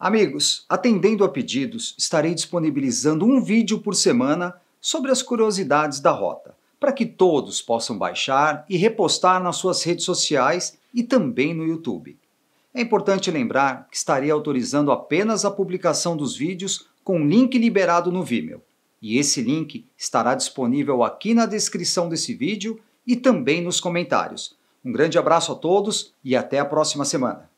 Amigos, atendendo a pedidos, estarei disponibilizando um vídeo por semana sobre as curiosidades da rota, para que todos possam baixar e repostar nas suas redes sociais e também no YouTube. É importante lembrar que estarei autorizando apenas a publicação dos vídeos com link liberado no Vimeo. E esse link estará disponível aqui na descrição desse vídeo e também nos comentários. Um grande abraço a todos e até a próxima semana!